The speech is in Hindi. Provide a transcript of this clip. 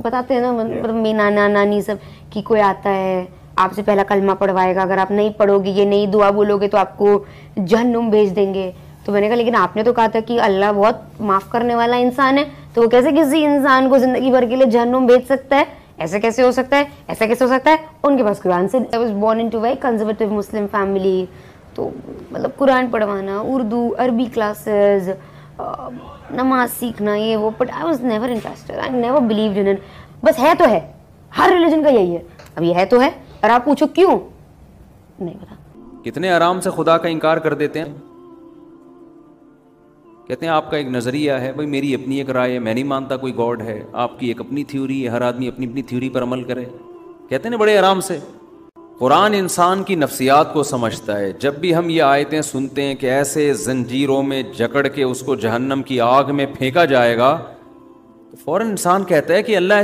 बताते हैं ना मतलब मेरी नाना नानी सब कि कोई आता है आपसे पहला कलमा पढ़वाएगा अगर आप नहीं पढ़ोगे ये नहीं दुआ बोलोगे तो आपको जहनुम भेज देंगे तो मैंने कहा लेकिन आपने तो कहा था कि अल्लाह बहुत माफ़ करने वाला इंसान है तो वो कैसे किसी इंसान को ज़िंदगी भर के लिए जहनुम भेज सकता है ऐसे कैसे हो सकता है ऐसा कैसे हो सकता है उनके पास कुरान से I was born into very conservative Muslim family तो मतलब कुरान पढ़वाना उर्दू अरबी क्लासेज नमाज सीखना ये वो but I was never interested I never believe in बस है तो है हर रिलीजन का यही है अब ये है तो है और आप पूछो क्यों नहीं पता कितने आराम से खुदा का इनकार कर देते हैं कहते हैं आपका एक नज़रिया है भाई मेरी अपनी एक राय है मैं नहीं मानता कोई गॉड है आपकी एक अपनी थ्योरी है हर आदमी अपनी अपनी थ्योरी पर अमल करे कहते हैं ना बड़े आराम से कुरान इंसान की नफसियात को समझता है जब भी हम ये आयतें सुनते हैं कि ऐसे जंजीरों में जकड़ के उसको जहन्नम की आग में फेंका जाएगा तो फौरन इंसान कहता है कि अल्लाह